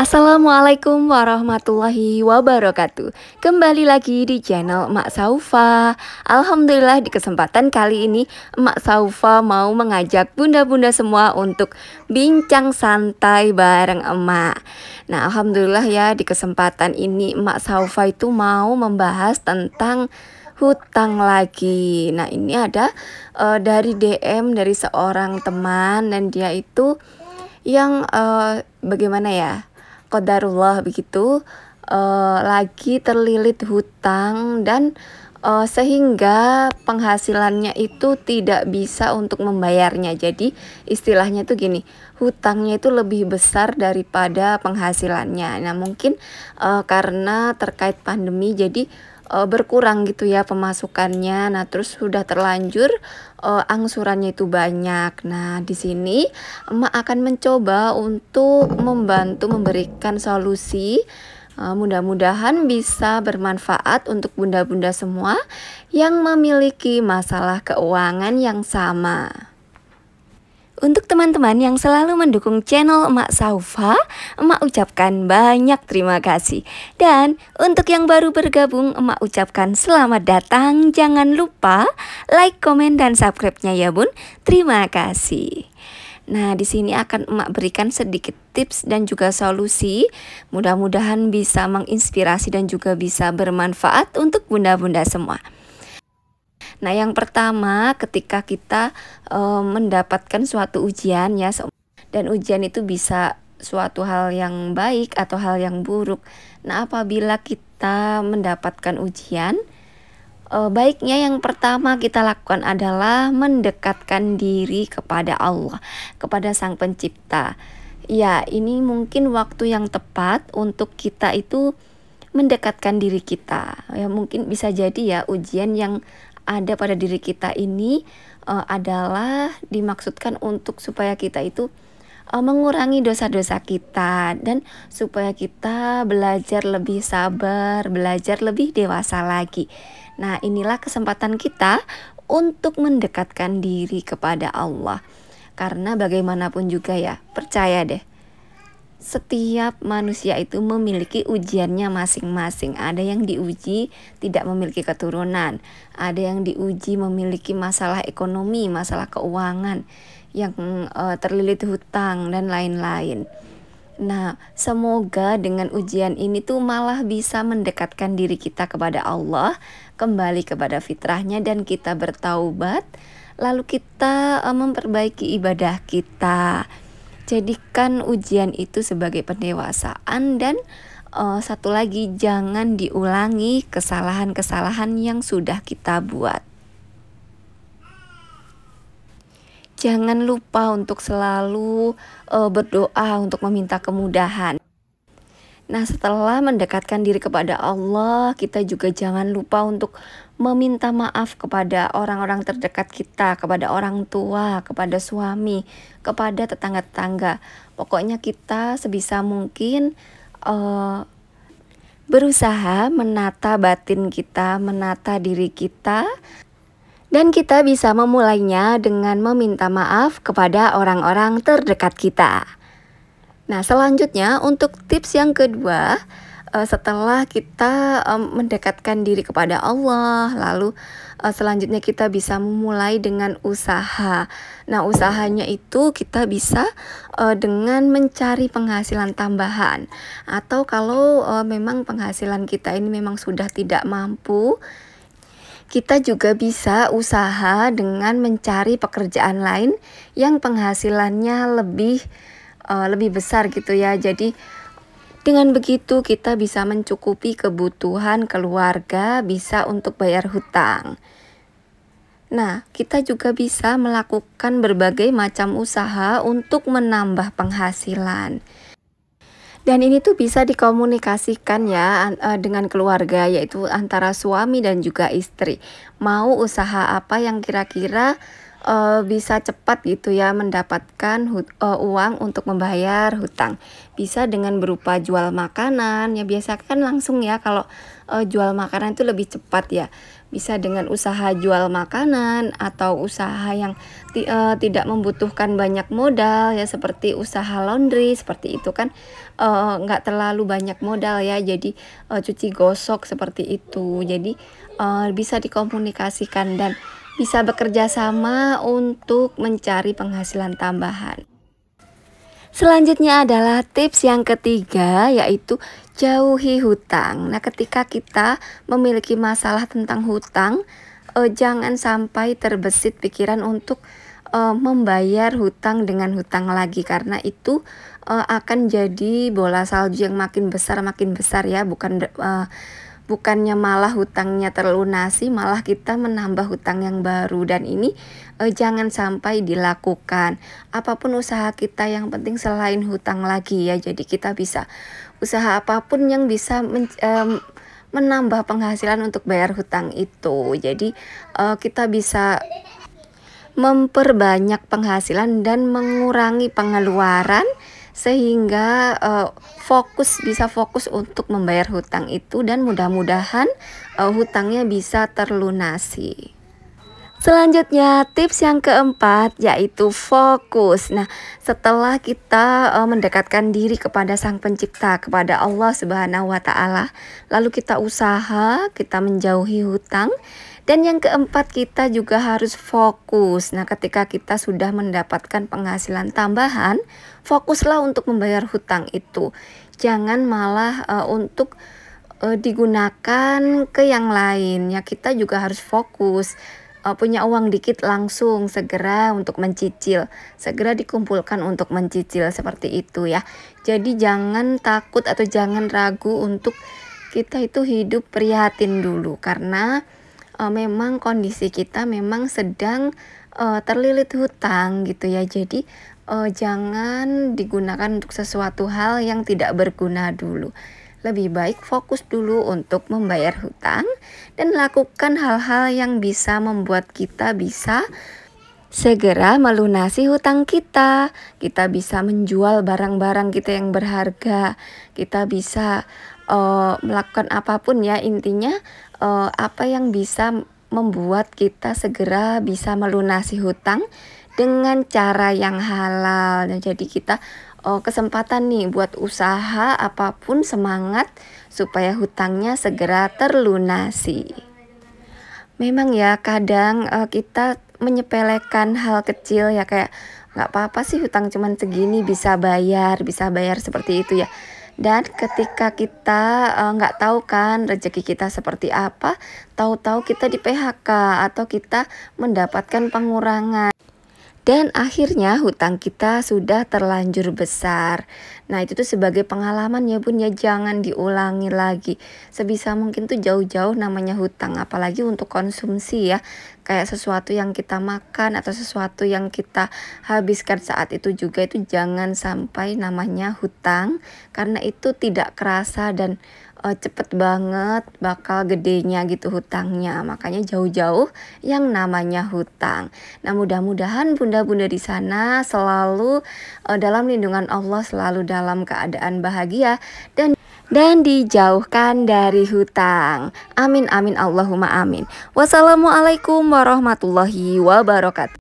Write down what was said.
Assalamualaikum warahmatullahi wabarakatuh Kembali lagi di channel Mak Saufa Alhamdulillah di kesempatan kali ini Mak Saufa mau mengajak bunda-bunda semua untuk bincang santai bareng emak Nah Alhamdulillah ya di kesempatan ini Mak Saufa itu mau membahas tentang hutang lagi. Nah, ini ada uh, dari DM dari seorang teman dan dia itu yang uh, bagaimana ya? kodarullah begitu uh, lagi terlilit hutang dan uh, sehingga penghasilannya itu tidak bisa untuk membayarnya. Jadi istilahnya itu gini, hutangnya itu lebih besar daripada penghasilannya. Nah, mungkin uh, karena terkait pandemi jadi uh, berkurang gitu ya pemasukannya. Nah, terus sudah terlanjur uh, angsurannya itu banyak. Nah, di sini emak akan mencoba untuk membantu memberikan solusi Eh, mudah-mudahan bisa bermanfaat untuk bunda-bunda semua yang memiliki masalah keuangan yang sama. Untuk teman-teman yang selalu mendukung channel Emak Saufa, Emak ucapkan banyak terima kasih. Dan untuk yang baru bergabung, Emak ucapkan selamat datang. Jangan lupa like, komen, dan subscribe-nya ya bun. Terima kasih. Nah, di sini akan Emak berikan sedikit tips dan juga solusi. Mudah-mudahan bisa menginspirasi dan juga bisa bermanfaat untuk bunda-bunda semua. Nah, yang pertama, ketika kita e, mendapatkan suatu ujian ya, dan ujian itu bisa suatu hal yang baik atau hal yang buruk. Nah, apabila kita mendapatkan ujian, e, baiknya yang pertama kita lakukan adalah mendekatkan diri kepada Allah, kepada Sang Pencipta ya ini mungkin waktu yang tepat untuk kita itu mendekatkan diri kita. Ya mungkin bisa jadi ya ujian yang ada pada diri kita ini uh, adalah dimaksudkan untuk supaya kita itu uh, mengurangi dosa-dosa kita dan supaya kita belajar lebih sabar, belajar lebih dewasa lagi. Nah, inilah kesempatan kita untuk mendekatkan diri kepada Allah. Karena bagaimanapun juga ya, percaya deh. Setiap manusia itu memiliki ujiannya masing-masing. Ada yang diuji tidak memiliki keturunan, ada yang diuji memiliki masalah ekonomi, masalah keuangan, yang e, terlilit hutang dan lain-lain. Nah, semoga dengan ujian ini tuh malah bisa mendekatkan diri kita kepada Allah, kembali kepada fitrahnya dan kita bertaubat lalu kita eh, memperbaiki ibadah kita. Jadikan ujian itu sebagai pendewasaan dan uh, satu lagi jangan diulangi kesalahan-kesalahan yang sudah kita buat. Jangan lupa untuk selalu uh, berdoa untuk meminta kemudahan. Nah, setelah mendekatkan diri kepada Allah, kita juga jangan lupa untuk meminta maaf kepada orang-orang terdekat kita, kepada orang tua, kepada suami, kepada tetangga-tetangga. Pokoknya kita sebisa mungkin uh, berusaha menata batin kita, menata diri kita, dan kita bisa memulainya dengan meminta maaf kepada orang-orang terdekat kita. Nah, selanjutnya untuk tips yang kedua, eh, setelah kita eh, mendekatkan diri kepada Allah, lalu eh, selanjutnya kita bisa memulai dengan usaha. Nah, usahanya itu kita bisa dengan mencari penghasilan tambahan, atau kalau memang penghasilan kita ini memang sudah tidak mampu, kita juga bisa usaha dengan mencari pekerjaan lain yang penghasilannya lebih uh, lebih besar gitu ya. Jadi dengan begitu kita bisa mencukupi kebutuhan keluarga, bisa untuk bayar hutang. Nah, kita juga bisa melakukan berbagai macam usaha untuk menambah penghasilan. Dan ini tuh bisa dikomunikasikan ya eh, dengan keluarga yaitu antara suami dan juga istri. Mau usaha apa yang kira-kira uh, bisa cepat gitu ya mendapatkan hut, uh, uang untuk membayar hutang. Bisa dengan berupa jual makanan, ya biasa kan langsung ya kalau uh, jual makanan itu lebih cepat ya. Bisa dengan usaha jual makanan atau usaha yang uh, tidak membutuhkan banyak modal ya seperti usaha laundry seperti itu kan nggak uh, terlalu banyak modal ya. Jadi uh, cuci gosok seperti itu. Jadi uh, bisa dikomunikasikan dan bisa bekerja sama untuk mencari penghasilan tambahan. Selanjutnya adalah tips yang ketiga yaitu jauhi hutang. Nah, ketika kita memiliki masalah tentang hutang, eh, jangan sampai terbesit pikiran untuk eh, membayar hutang dengan hutang lagi karena itu eh, akan jadi bola salju yang makin besar makin besar ya, bukan eh, bukannya malah hutangnya terlunasi, malah kita menambah hutang yang baru dan ini eh, jangan sampai dilakukan. Apapun usaha kita yang penting selain hutang lagi ya. Jadi kita bisa usaha apapun yang bisa men, eh, menambah penghasilan untuk bayar hutang itu. Jadi eh, kita bisa memperbanyak penghasilan dan mengurangi pengeluaran sehingga uh, fokus bisa fokus untuk membayar hutang itu dan mudah-mudahan uh, hutangnya bisa terlunasi. Selanjutnya tips yang keempat yaitu fokus. Nah, setelah kita uh, mendekatkan diri kepada Sang Pencipta, kepada Allah Subhanahu wa taala, lalu kita usaha, kita menjauhi hutang, dan yang keempat, kita juga harus fokus. Nah, ketika kita sudah mendapatkan penghasilan tambahan, fokuslah untuk membayar hutang itu. Jangan malah uh, untuk uh, digunakan ke yang lain. Ya, kita juga harus fokus. Uh, punya uang dikit langsung segera untuk mencicil, segera dikumpulkan untuk mencicil seperti itu ya. Jadi jangan takut atau jangan ragu untuk kita itu hidup prihatin dulu karena uh, memang kondisi kita memang sedang uh, terlilit hutang gitu ya. Jadi uh, jangan digunakan untuk sesuatu hal yang tidak berguna dulu. Lebih baik fokus dulu untuk membayar hutang dan lakukan hal-hal yang bisa membuat kita bisa segera melunasi hutang kita. Kita bisa menjual barang-barang kita yang berharga. Kita bisa uh, melakukan apapun ya intinya uh, apa yang bisa membuat kita segera bisa melunasi hutang dengan cara yang halal. Nah, jadi kita uh, kesempatan nih buat usaha apapun semangat supaya hutangnya segera terlunasi. Memang ya kadang uh, kita menyepelekan hal kecil ya kayak nggak apa-apa sih hutang cuman segini bisa bayar, bisa bayar seperti itu ya. Dan ketika kita eh, nggak uh, tahu kan rezeki kita seperti apa, tahu-tahu kita di PHK atau kita mendapatkan pengurangan. Dan akhirnya hutang kita sudah terlanjur besar. Nah itu tuh sebagai pengalaman ya bun ya jangan diulangi lagi. Sebisa mungkin tuh jauh-jauh namanya hutang apalagi untuk konsumsi ya. Kayak sesuatu yang kita makan atau sesuatu yang kita habiskan saat itu juga itu jangan sampai namanya hutang. Karena itu tidak kerasa dan uh, cepet banget bakal gedenya gitu hutangnya. Makanya jauh-jauh yang namanya hutang. Nah, mudah-mudahan bunda-bunda di sana selalu uh, dalam lindungan Allah, selalu dalam keadaan bahagia dan dan dijauhkan dari hutang. Amin amin Allahumma amin. Wassalamualaikum warahmatullahi wabarakatuh.